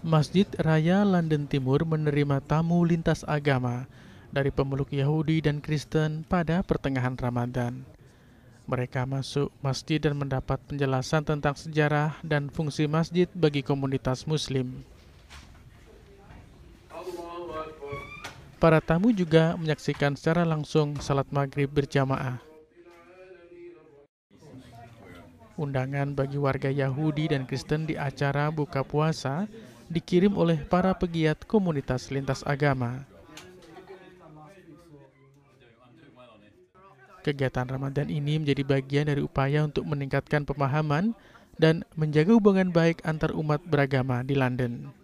Masjid Raya London Timur menerima tamu lintas agama dari pemeluk Yahudi dan Kristen pada pertengahan Ramadan. Mereka masuk masjid dan mendapat penjelasan tentang sejarah dan fungsi masjid bagi komunitas Muslim. Para tamu juga menyaksikan secara langsung salat maghrib berjamaah. Undangan bagi warga Yahudi dan Kristen di acara buka puasa dikirim oleh para pegiat komunitas lintas agama. Kegiatan Ramadan ini menjadi bagian dari upaya untuk meningkatkan pemahaman dan menjaga hubungan baik antar umat beragama di London.